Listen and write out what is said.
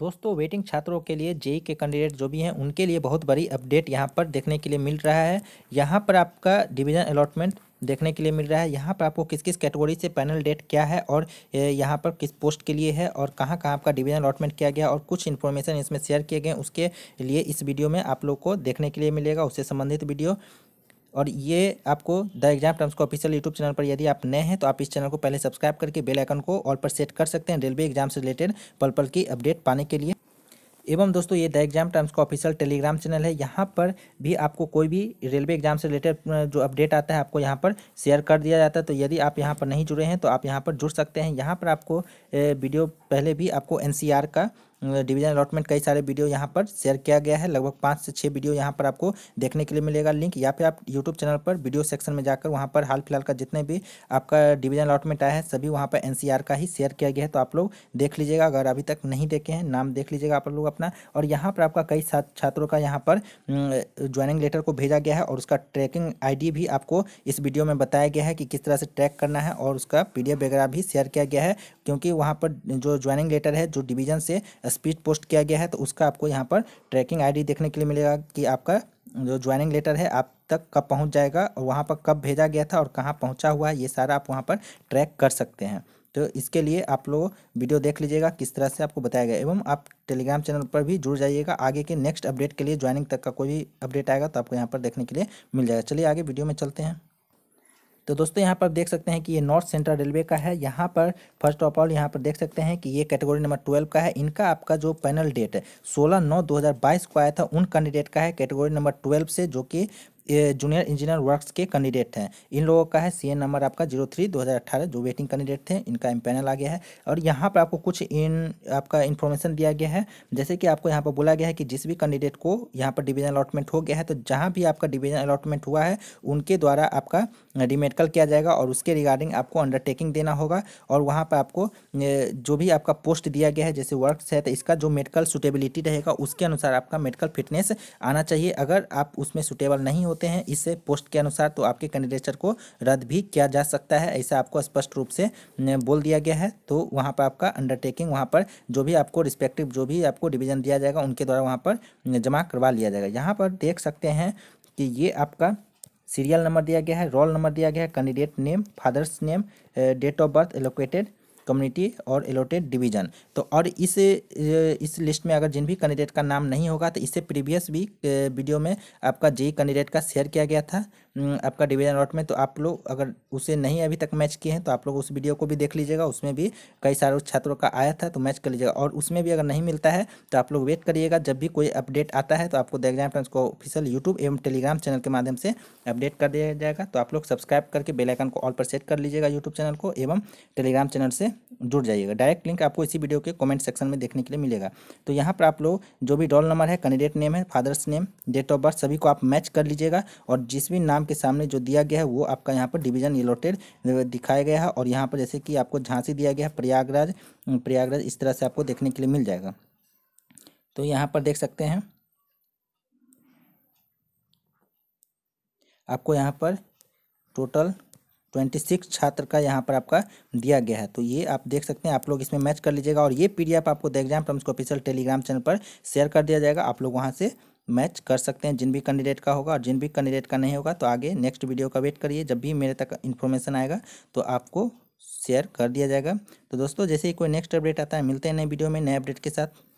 दोस्तों वेटिंग छात्रों के लिए जेई e e के कैंडिडेट जो भी हैं उनके लिए बहुत बड़ी अपडेट यहाँ पर देखने के लिए मिल रहा है यहाँ पर आपका डिवीज़न अलॉटमेंट देखने के लिए मिल रहा है यहाँ पर आपको किस किस कैटेगरी से पैनल डेट क्या है और यहाँ पर किस पोस्ट के लिए है और कहाँ कहाँ आपका डिवीज़न अलॉटमेंट किया गया और कुछ इन्फॉर्मेशन इसमें शेयर किए गए उसके लिए इस वीडियो में आप लोग को देखने के लिए मिलेगा उससे संबंधित वीडियो और ये आपको द एग्जाम टर्म्स का ऑफिशियल यूट्यूब चैनल पर यदि आप नए हैं तो आप इस चैनल को पहले सब्सक्राइब करके बेल आइकन को ऑल पर सेट कर सकते हैं रेलवे एग्जाम से रिलेटेड पल पल की अपडेट पाने के लिए एवं दोस्तों ये द एग्जाम टाइम्स का ऑफिशियल टेलीग्राम चैनल है यहाँ पर भी आपको कोई भी रेलवे एग्जाम से रिलेटेड जो अपडेट आता है आपको यहाँ पर शेयर कर दिया जाता है तो यदि आप यहाँ पर नहीं जुड़े हैं तो आप यहाँ पर जुड़ सकते हैं यहाँ पर आपको वीडियो पहले भी आपको एन का डिवीजन अलॉटमेंट कई सारे वीडियो यहाँ पर शेयर किया गया है लगभग पाँच से छः वीडियो यहाँ पर आपको देखने के लिए मिलेगा लिंक या फिर आप यूट्यूब चैनल पर वीडियो सेक्शन में जाकर वहाँ पर हाल फिलहाल का जितने भी आपका डिवीजन अलॉटमेंट आया है सभी वहाँ पर एन का ही शेयर किया गया है तो आप लोग देख लीजिएगा अगर अभी तक नहीं देखे हैं नाम देख लीजिएगा आप लोग अपना और यहाँ पर आपका कई छात्रों का यहाँ पर ज्वाइनिंग लेटर को भेजा गया है और उसका ट्रैकिंग आई भी आपको इस वीडियो में बताया गया है कि किस तरह से ट्रैक करना है और उसका पी वगैरह भी शेयर किया गया है क्योंकि वहाँ पर जो ज्वाइनिंग लेटर है जो डिवीजन से स्पीड पोस्ट किया गया है तो उसका आपको यहाँ पर ट्रैकिंग आईडी देखने के लिए मिलेगा कि आपका जो ज्वाइनिंग लेटर है आप तक कब पहुँच जाएगा और वहाँ पर कब भेजा गया था और कहाँ पहुँचा हुआ है ये सारा आप वहाँ पर ट्रैक कर सकते हैं तो इसके लिए आप लोग वीडियो देख लीजिएगा किस तरह से आपको बताया गया एवं आप टेलीग्राम चैनल पर भी जुड़ जाइएगा आगे के नेक्स्ट अपडेट के लिए ज्वाइनिंग तक का कोई भी अपडेट आएगा तो आपको यहाँ पर देखने के लिए मिल जाएगा चलिए आगे वीडियो में चलते हैं तो दोस्तों यहाँ पर देख सकते हैं कि ये नॉर्थ सेंट्रल रेलवे का है यहाँ पर फर्स्ट ऑफ ऑल यहाँ पर देख सकते हैं कि ये कैटेगरी नंबर ट्वेल्व का है इनका आपका जो पैनल डेट है सोलह नौ दो को आया था उन कैंडिडेट का है कैटेगरी नंबर ट्वेल्व से जो कि जूनियर इंजीनियर वर्क्स के कैंडिडेट हैं इन लोगों का है सी नंबर आपका जीरो थ्री दो हज़ार अट्ठारह जो वेटिंग कैंडिडेट थे इनका एम पैनल आ गया है और यहाँ पर आपको कुछ इन आपका इन्फॉर्मेशन दिया गया है जैसे कि आपको यहाँ पर बोला गया है कि जिस भी कैंडिडेट को यहाँ पर डिवीजन अलॉटमेंट हो गया है तो जहाँ भी आपका डिवीजन अलॉटमेंट हुआ है उनके द्वारा आपका रिमेडिकल किया जाएगा और उसके रिगार्डिंग आपको अंडरटेकिंग देना होगा और वहाँ पर आपको जो भी आपका पोस्ट दिया गया है जैसे वर्क्स है तो इसका जो मेडिकल सुटेबिलिटी रहेगा उसके अनुसार आपका मेडिकल फिटनेस आना चाहिए अगर आप उसमें सुटेबल नहीं हो होते हैं इसे पोस्ट के अनुसार तो आपके कैंडिडेचर को रद्द भी किया जा सकता है ऐसा आपको स्पष्ट रूप से बोल दिया गया है तो वहाँ पर आपका अंडरटेकिंग वहाँ पर जो भी आपको रिस्पेक्टिव जो भी आपको डिवीजन दिया जाएगा उनके द्वारा वहाँ पर जमा करवा लिया जाएगा यहाँ पर देख सकते हैं कि ये आपका सीरियल नंबर दिया गया है रोल नंबर दिया गया है candidate name father's name date of birth allocated community और एलोटेड डिवीजन तो और इस इस लिस्ट में अगर जिन भी कैंडिडेट का नाम नहीं होगा तो इससे प्रीवियस भी वीडियो में आपका जे कैंडिडेट का शेयर किया गया था आपका डिवीजन रॉट में तो आप लोग अगर उसे नहीं अभी तक मैच किए हैं तो आप लोग उस वीडियो को भी देख लीजिएगा उसमें भी कई सारे छात्रों का आया था तो मैच कर लीजिएगा और उसमें भी अगर नहीं मिलता है तो आप लोग वेट करिएगा जब भी कोई अपडेट आता है तो आपको द एग्जाम टाइम्स को ऑफिशियल यूट्यूब एवं टेलीग्राम चैनल के माध्यम से अपडेट कर दिया जाएगा तो आप लोग सब्सक्राइब करके बेलाइकन को ऑल पर सेट कर लीजिएगा यूट्यूब चैनल को एवं टेलीग्राम चैनल से जुड़ जाइएगा डायरेक्ट लिंक आपको इसी वीडियो के कमेंट सेक्शन में देखने के लिए मिलेगा तो यहाँ पर आप लोग जो भी रोल नंबर है कैंडिडेट नेम है father's name date of birth सभी को आप मैच कर लीजिएगा और जिस भी नाम के सामने जो दिया गया है वो आपका यहाँ पर डिवीजन एलोटेड दिखाया गया है और यहाँ पर जैसे कि आपको झांसी दिया गया है प्रयागराज प्रयागराज इस तरह से आपको देखने के लिए मिल जाएगा तो यहाँ पर देख सकते हैं आपको यहाँ पर टोटल ट्वेंटी सिक्स छात्र का यहाँ पर आपका दिया गया है तो ये आप देख सकते हैं आप लोग इसमें मैच कर लीजिएगा और ये पीडीएफ आपको द एग्जाम टर्म्स को ऑफिशियल टेलीग्राम चैनल पर शेयर कर दिया जाएगा आप लोग वहाँ से मैच कर सकते हैं जिन भी कैंडिडेट का होगा और जिन भी कैंडिडेट का नहीं होगा तो आगे नेक्स्ट वीडियो का वेट करिए जब भी मेरे तक इन्फॉर्मेशन आएगा तो आपको शेयर कर दिया जाएगा तो दोस्तों जैसे ही कोई नेक्स्ट अपडेट आता है मिलते हैं नए वीडियो में नए अपडेट के साथ